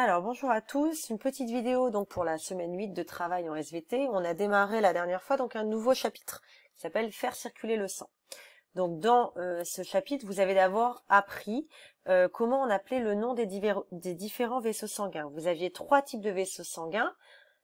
Alors bonjour à tous, une petite vidéo donc pour la semaine 8 de travail en SVT. On a démarré la dernière fois donc un nouveau chapitre qui s'appelle faire circuler le sang. Donc dans euh, ce chapitre, vous avez d'abord appris euh, comment on appelait le nom des, différents vaisseaux sanguins. Vous aviez trois types de vaisseaux sanguins.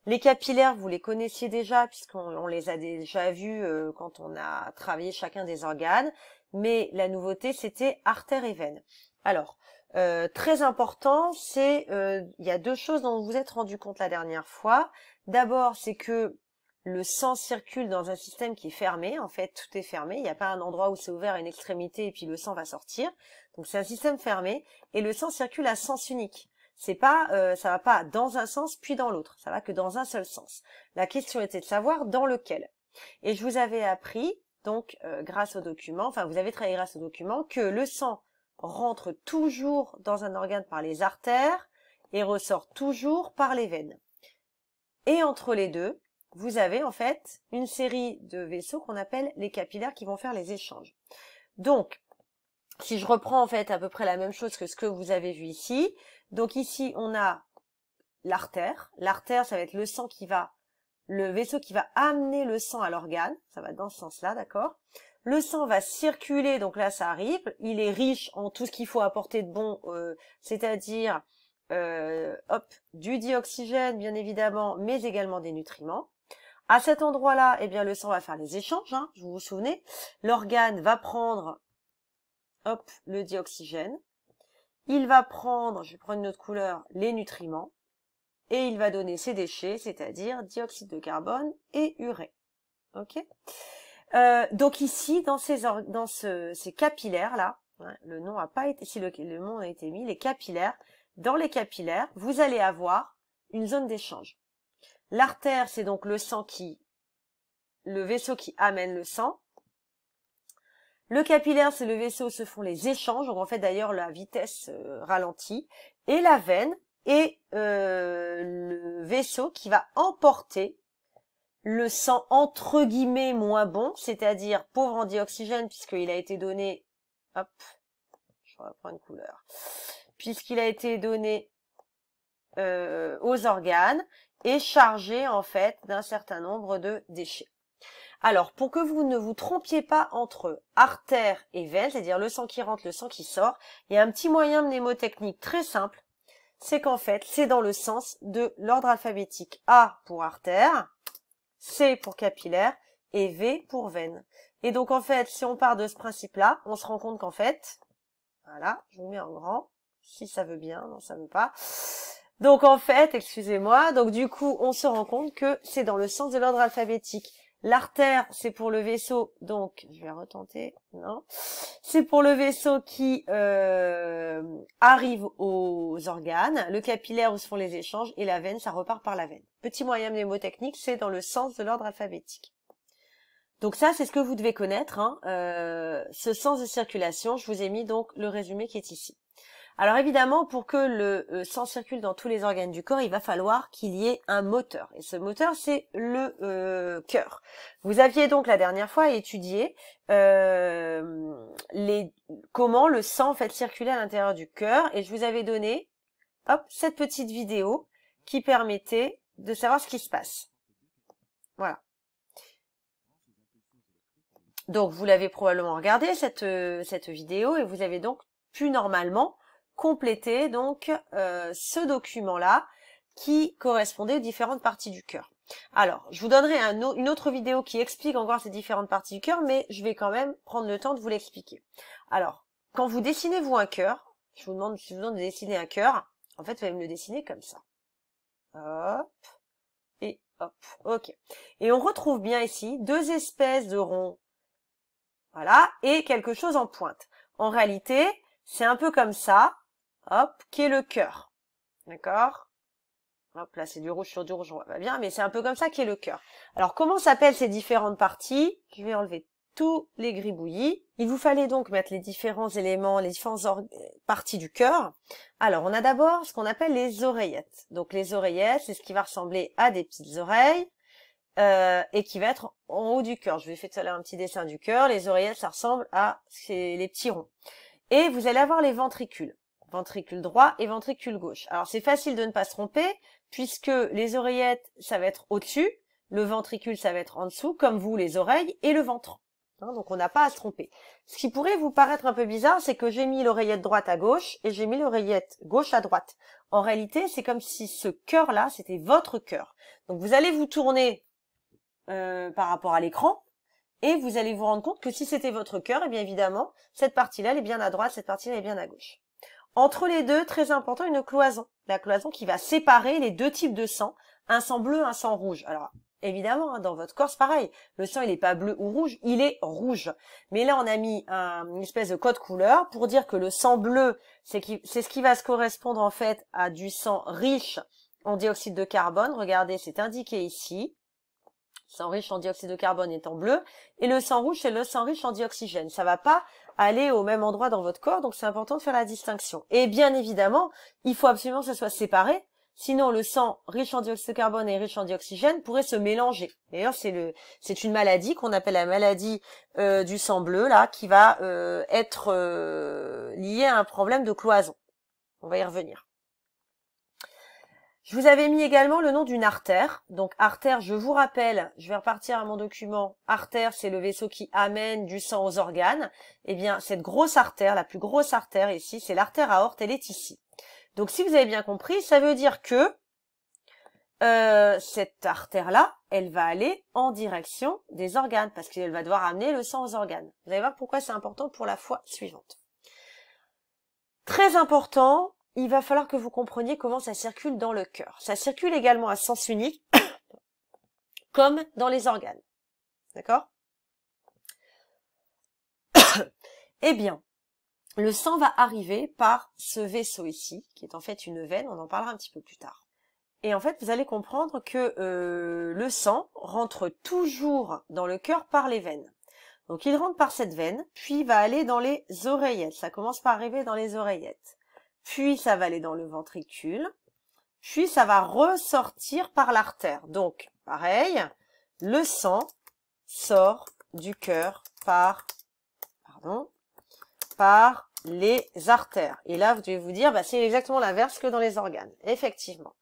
Les capillaires, vous les connaissiez déjà puisqu'on les a déjà vus euh, quand on a travaillé chacun des organes. Mais la nouveauté, c'était artères et veine. Alors, euh, très important, c'est euh, il y a deux choses dont vous vous êtes rendu compte la dernière fois. D'abord, c'est que le sang circule dans un système qui est fermé. En fait, tout est fermé. Il n'y a pas un endroit où c'est ouvert à une extrémité et puis le sang va sortir. Donc c'est un système fermé et le sang circule à sens unique. C'est pas, euh, ça va pas dans un sens puis dans l'autre. Ça va que dans un seul sens. La question était de savoir dans lequel. Et je vous avais appris donc grâce au document, enfin vous avez travaillé grâce au document que le sang rentre toujours dans un organe par les artères et ressort toujours par les veines. Et entre les deux, vous avez en fait une série de vaisseaux qu'on appelle les capillaires qui vont faire les échanges. Donc, si je reprends en fait à peu près la même chose que ce que vous avez vu ici, donc ici on a l'artère. L'artère, ça va être le sang qui va, le vaisseau qui va amener le sang à l'organe. Ça va dans ce sens-là, d'accord le sang va circuler, donc là ça arrive, il est riche en tout ce qu'il faut apporter de bon, euh, c'est-à-dire euh, hop, du dioxygène bien évidemment, mais également des nutriments. À cet endroit-là, eh bien le sang va faire les échanges, hein, vous vous souvenez, l'organe va prendre hop, le dioxygène, il va prendre, je vais prendre une autre couleur, les nutriments, et il va donner ses déchets, c'est-à-dire dioxyde de carbone et urée. ok euh, donc ici, dans ces, dans ce, ces capillaires là, hein, le nom a pas été, si le, le, nom a été mis, les capillaires, dans les capillaires, vous allez avoir une zone d'échange. L'artère, c'est donc le sang qui, le vaisseau qui amène le sang. Le capillaire, c'est le vaisseau où se font les échanges. Donc en fait, d'ailleurs, la vitesse euh, ralentie. Et la veine est euh, le vaisseau qui va emporter le sang entre guillemets moins bon, c'est-à-dire pauvre en dioxygène puisqu'il a été donné, hop, je une couleur, puisqu'il a été donné euh, aux organes et chargé en fait d'un certain nombre de déchets. Alors, pour que vous ne vous trompiez pas entre artère et veine, c'est-à-dire le sang qui rentre, le sang qui sort, il y a un petit moyen mnémotechnique très simple, c'est qu'en fait, c'est dans le sens de l'ordre alphabétique A pour artère, C pour capillaire et V pour veine. Et donc en fait, si on part de ce principe-là, on se rend compte qu'en fait, voilà, je vous mets en grand, si ça veut bien, non ça veut pas. Donc en fait, excusez-moi, donc du coup, on se rend compte que c'est dans le sens de l'ordre alphabétique. L'artère, c'est pour le vaisseau, donc je vais retenter, non. C'est pour le vaisseau qui euh, arrive aux organes, le capillaire où se font les échanges, et la veine, ça repart par la veine. Petit moyen mnémotechnique, c'est dans le sens de l'ordre alphabétique. Donc ça, c'est ce que vous devez connaître, hein. euh, ce sens de circulation. Je vous ai mis donc le résumé qui est ici. Alors évidemment, pour que le euh, sang circule dans tous les organes du corps, il va falloir qu'il y ait un moteur. Et ce moteur, c'est le euh, cœur. Vous aviez donc la dernière fois étudié euh, les, comment le sang fait circuler à l'intérieur du cœur. Et je vous avais donné hop, cette petite vidéo qui permettait de savoir ce qui se passe. Voilà. Donc vous l'avez probablement regardé cette, cette vidéo et vous avez donc pu normalement compléter donc euh, ce document-là qui correspondait aux différentes parties du cœur. Alors, je vous donnerai une autre vidéo qui explique encore ces différentes parties du cœur, mais je vais quand même prendre le temps de vous l'expliquer. Alors, quand vous dessinez vous un cœur, je vous demande, je vous demande de dessiner un cœur, en fait, vous allez me le dessiner comme ça. Hop, et hop, ok. Et on retrouve bien ici deux espèces de ronds, voilà, et quelque chose en pointe. En réalité, c'est un peu comme ça, hop, qui est le cœur. D'accord Hop, là, c'est du rouge sur du rouge, on voit bien, mais c'est un peu comme ça qu'est le cœur. Alors, comment s'appellent ces différentes parties Je vais enlever tous les gribouillis. Il vous fallait donc mettre les différents éléments, les différentes parties du cœur. Alors, on a d'abord ce qu'on appelle les oreillettes. Donc, les oreillettes, c'est ce qui va ressembler à des petites oreilles euh, et qui va être en haut du cœur. Je vais faire tout à un petit dessin du cœur. Les oreillettes, ça ressemble à les petits ronds. Et vous allez avoir les ventricules ventricule droit et ventricule gauche. Alors c'est facile de ne pas se tromper puisque les oreillettes, ça va être au-dessus, le ventricule, ça va être en dessous, comme vous, les oreilles et le ventre. Hein, donc on n'a pas à se tromper. Ce qui pourrait vous paraître un peu bizarre, c'est que j'ai mis l'oreillette droite à gauche et j'ai mis l'oreillette gauche à droite. En réalité, c'est comme si ce cœur-là, c'était votre cœur. Donc vous allez vous tourner euh, par rapport à l'écran et vous allez vous rendre compte que si c'était votre cœur, et eh bien évidemment, cette partie-là, elle est bien à droite, cette partie-là, est bien à gauche. Entre les deux, très important, une cloison. La cloison qui va séparer les deux types de sang, un sang bleu, un sang rouge. Alors, évidemment, hein, dans votre corps, c'est pareil. Le sang, il n'est pas bleu ou rouge, il est rouge. Mais là, on a mis une espèce de code couleur pour dire que le sang bleu, c'est ce qui va se correspondre en fait à du sang riche en dioxyde de carbone. Regardez, c'est indiqué ici. sang riche en dioxyde de carbone est en bleu. Et le sang rouge, c'est le sang riche en dioxygène. Ça va pas aller au même endroit dans votre corps, donc c'est important de faire la distinction. Et bien évidemment, il faut absolument que ce soit séparé, sinon le sang riche en dioxyde de carbone et riche en dioxygène pourrait se mélanger. D'ailleurs, c'est le, c'est une maladie qu'on appelle la maladie euh, du sang bleu là, qui va euh, être euh, liée à un problème de cloison. On va y revenir. Je vous avais mis également le nom d'une artère. Donc artère, je vous rappelle, je vais repartir à mon document. Artère, c'est le vaisseau qui amène du sang aux organes. Eh bien, cette grosse artère, la plus grosse artère ici, c'est l'artère aorte, elle est ici. Donc si vous avez bien compris, ça veut dire que euh, cette artère-là, elle va aller en direction des organes, parce qu'elle va devoir amener le sang aux organes. Vous allez voir pourquoi c'est important pour la fois suivante. Très important, il va falloir que vous compreniez comment ça circule dans le cœur. Ça circule également à sens unique, comme dans les organes. D'accord Eh bien, le sang va arriver par ce vaisseau ici, qui est en fait une veine, on en parlera un petit peu plus tard. Et en fait, vous allez comprendre que euh, le sang rentre toujours dans le cœur par les veines. Donc il rentre par cette veine, puis va aller dans les oreillettes. Ça commence par arriver dans les oreillettes puis ça va aller dans le ventricule, puis ça va ressortir par l'artère. Donc, pareil, le sang sort du cœur par, pardon, par les artères. Et là, vous devez vous dire, bah, c'est exactement l'inverse que dans les organes. Effectivement.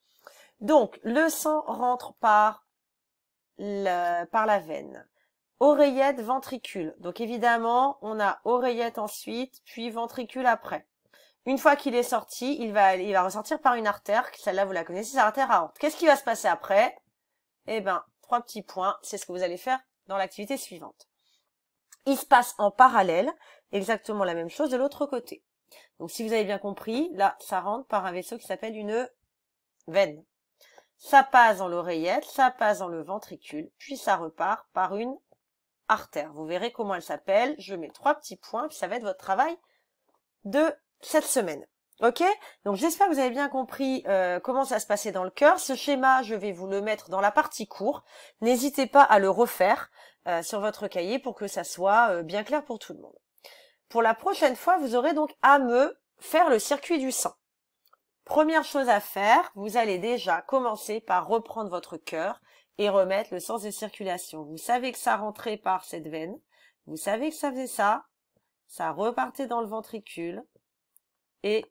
Donc, le sang rentre par le par la veine. Oreillette, ventricule. Donc évidemment, on a oreillette ensuite, puis ventricule après. Une fois qu'il est sorti, il va, il va ressortir par une artère. Celle-là, vous la connaissez, c'est l'artère aorte. Qu'est-ce qui va se passer après Eh ben, trois petits points. C'est ce que vous allez faire dans l'activité suivante. Il se passe en parallèle exactement la même chose de l'autre côté. Donc, si vous avez bien compris, là, ça rentre par un vaisseau qui s'appelle une veine. Ça passe dans l'oreillette, ça passe dans le ventricule, puis ça repart par une artère. Vous verrez comment elle s'appelle. Je mets trois petits points, puis ça va être votre travail de cette semaine. Ok Donc j'espère que vous avez bien compris euh, comment ça se passait dans le cœur. Ce schéma, je vais vous le mettre dans la partie court. N'hésitez pas à le refaire euh, sur votre cahier pour que ça soit euh, bien clair pour tout le monde. Pour la prochaine fois, vous aurez donc à me faire le circuit du sang. Première chose à faire, vous allez déjà commencer par reprendre votre cœur et remettre le sens de circulation. Vous savez que ça rentrait par cette veine, vous savez que ça faisait ça, ça repartait dans le ventricule, et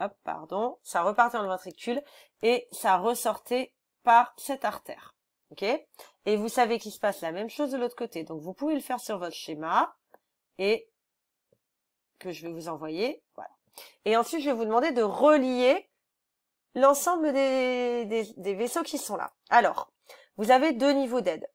hop, pardon, ça repartait dans le ventricule et ça ressortait par cette artère. OK Et vous savez qu'il se passe la même chose de l'autre côté. Donc vous pouvez le faire sur votre schéma et que je vais vous envoyer, voilà. Et ensuite, je vais vous demander de relier l'ensemble des, vaisseaux qui sont là. Alors, vous avez deux niveaux d'aide.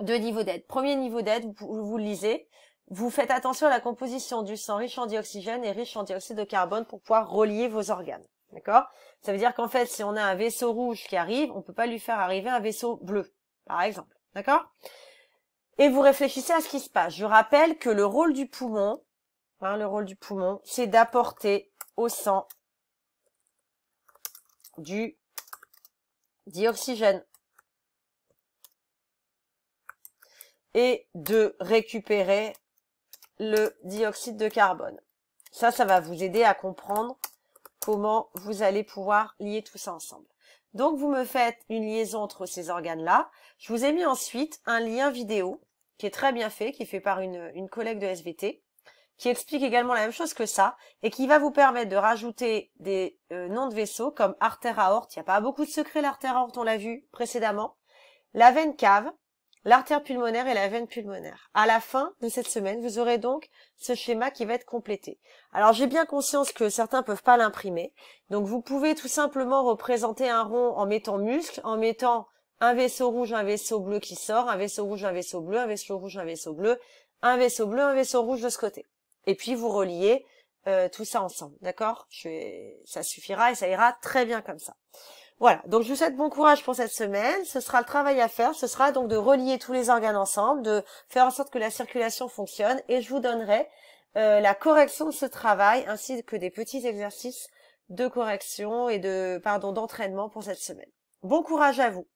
Deux niveaux d'aide. Premier niveau d'aide, vous, vous lisez, vous faites attention à la composition du sang riche en dioxygène et riche en dioxyde de carbone pour pouvoir relier vos organes. D'accord Ça veut dire qu'en fait, si on a un vaisseau rouge qui arrive, on ne peut pas lui faire arriver un vaisseau bleu, par exemple. D'accord Et vous réfléchissez à ce qui se passe. Je rappelle que le rôle du poumon, hein, le rôle du poumon, c'est d'apporter au sang du dioxygène et de récupérer le dioxyde de carbone. Ça, ça va vous aider à comprendre comment vous allez pouvoir lier tout ça ensemble. Donc, vous me faites une liaison entre ces organes-là. Je vous ai mis ensuite un lien vidéo qui est très bien fait, qui est fait par une, une collègue de SVT, qui explique également la même chose que ça et qui va vous permettre de rajouter des euh, noms de vaisseaux comme artère aorte. Il n'y a pas beaucoup de secrets l'artère aorte, on l'a vu précédemment. La veine cave, l'artère pulmonaire et la veine pulmonaire. À la fin de cette semaine, vous aurez donc ce schéma qui va être complété. Alors j'ai bien conscience que certains peuvent pas l'imprimer, donc vous pouvez tout simplement représenter un rond en mettant muscle, en mettant un vaisseau rouge, un vaisseau bleu qui sort, un vaisseau rouge, un vaisseau bleu, un vaisseau rouge, un vaisseau bleu, un vaisseau bleu, un vaisseau rouge de ce côté. Et puis vous reliez euh, tout ça ensemble, d'accord Ça suffira et ça ira très bien comme ça. Voilà, donc je vous souhaite bon courage pour cette semaine. Ce sera le travail à faire, ce sera donc de relier tous les organes ensemble, de faire en sorte que la circulation fonctionne et je vous donnerai euh, la correction de ce travail ainsi que des petits exercices de correction et de pardon d'entraînement pour cette semaine. Bon courage à vous.